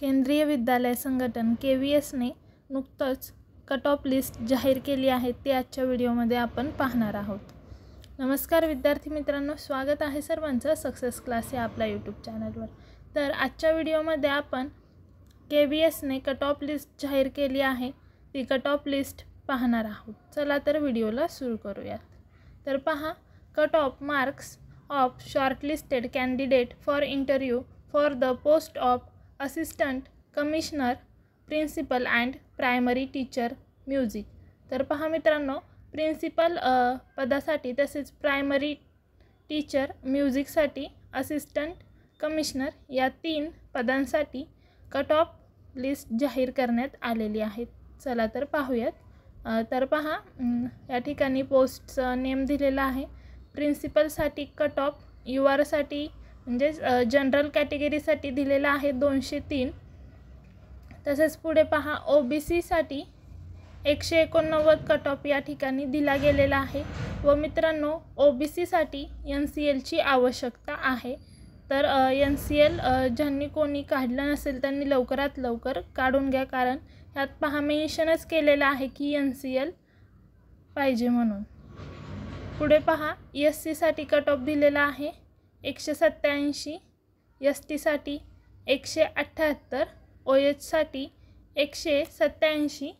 केंद्रीय विद्यालय संघटन के व्ही एसने नुकतंच कट ऑफ लिस्ट जाहीर केली आहे ते आजच्या व्हिडिओमध्ये आपण पाहणार आहोत नमस्कार विद्यार्थी मित्रांनो स्वागत आहे सर्वांचं सक्सेस क्लास या आपल्या यूट्यूब चॅनलवर तर आजच्या व्हिडिओमध्ये आपण के व्ही एसने कट ऑफ लिस्ट जाहीर केली आहे ती कट ऑफ लिस्ट पाहणार आहोत चला तर व्हिडिओला सुरू करूयात तर पहा cut off marks of shortlisted candidate for interview for the post of assistant commissioner principal and primary teacher म्युझिक तर पहा मित्रांनो प्रिन्सिपल पदासाठी तसेच प्रायमरी टीचर म्युझिकसाठी असिस्टंट कमिशनर या तीन पदांसाठी कट ऑफ लिस्ट जाहीर करण्यात आलेली आहे चला तर पाहूयात तर पहा या ठिकाणी पोस्टचं नेम दिलेला आहे प्रिन्सिपलसाठी कट ऑफ यू आरसाठी म्हणजेच जनरल कॅटेगरीसाठी दिलेला आहे दोनशे तीन तसेच पुढे पहा ओ बी सीसाठी एकशे एकोणनव्वद कट ऑफ या ठिकाणी दिला गेलेला आहे व मित्रांनो ओ बी सीसाठी एन सी एलची आवश्यकता आहे तर एन सी एल ज्यांनी कोणी काढलं नसेल त्यांनी लवकरात लवकर काढून घ्या कारण ह्यात पहा मेन्शनच केलेलं आहे की एन सी एल पाहिजे म्हणून पुढे पहा ई एस सीसाठी कट ऑफ दिलेला आहे एकशे सत्त्याऐंशी एस टीसाठी एकशे अठ्ठ्याहत्तर ओ एचसाठी एकशे सत्त्याऐंशी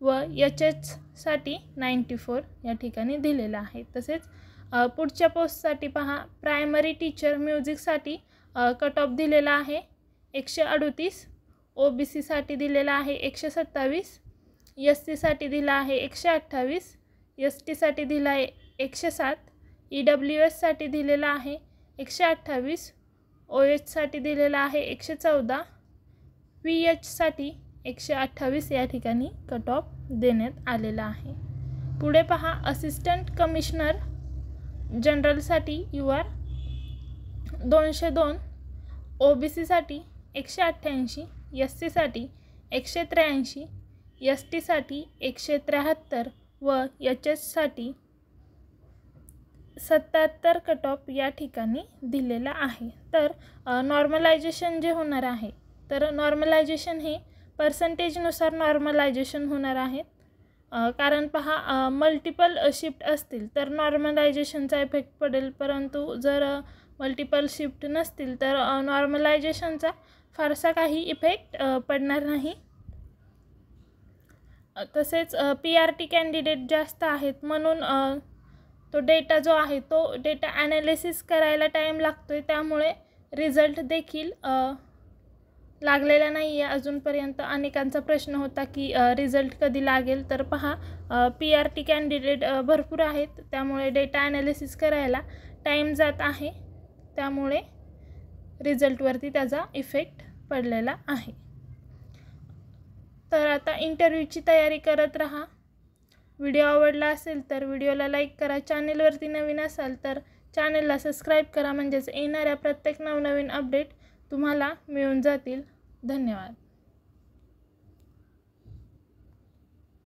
व एच एचसाठी नाईंटी फोर या ठिकाणी दिलेला आहे तसेच पुढच्या पोस्टसाठी पहा प्रायमरी टीचर म्युझिकसाठी कट ऑफ दिलेला आहे एकशे अडुतीस ओ बी सीसाठी दिलेला आहे एकशे सत्तावीस एस सीसाठी दिला आहे एकशे अठ्ठावीस एस टीसाठी दिला आहे एकशे सात ई e डब्ल्यू एससाठी दिलेला आहे एकशे अठ्ठावीस ओ एचसाठी दिलेला आहे एकशे चौदा पी एचसाठी एकशे अठ्ठावीस या ठिकाणी कट ऑफ देण्यात आलेला आहे पुढे पहा असिस्टंट कमिशनर जनरलसाठी यू आर दोनशे दोन ओ बी सीसाठी एकशे अठ्ठ्याऐंशी एस सीसाठी एकशे त्र्याऐंशी एस टीसाठी एकशे त्र्याहत्तर व एच एससाठी सत्याहत्तर ऑफ या ठिकाणी दिलेला आहे तर नॉर्मलायझेशन जे होणार आहे तर नॉर्मलायझेशन हे पर्सेंटेजनुसार नॉर्मलायझेशन होणार आहे कारण पहा मल्टिपल शिफ्ट असतील तर नॉर्मलायझेशनचा इफेक्ट पडेल परंतु जर मल्टिपल शिफ्ट नसतील तर नॉर्मलायझेशनचा फारसा काही इफेक्ट पडणार नाही तसेच पी आर टी कॅन्डिडेट जास्त आहेत म्हणून तो डेटा जो आहे तो डेटा ॲनालिसिस करायला टाईम लागतो आहे त्यामुळे रिझल्ट देखील लागलेला नाही आहे अजूनपर्यंत अनेकांचा प्रश्न होता की रिझल्ट कधी लागेल तर पहा पी आर टी कॅन्डिडेट भरपूर आहेत त्यामुळे डेटा ॲनालिसिस करायला टाईम जात आहे त्यामुळे रिझल्टवरती त्याचा इफेक्ट पडलेला आहे तर आता इंटरव्ह्यूची तयारी करत राहा व्हिडिओ आवडला असेल तर व्हिडिओला लाईक करा चॅनेलवरती नवीन असाल तर चॅनेलला सबस्क्राईब करा म्हणजेच येणाऱ्या प्रत्येक नवनवीन अपडेट तुम्हाला मिळून जातील धन्यवाद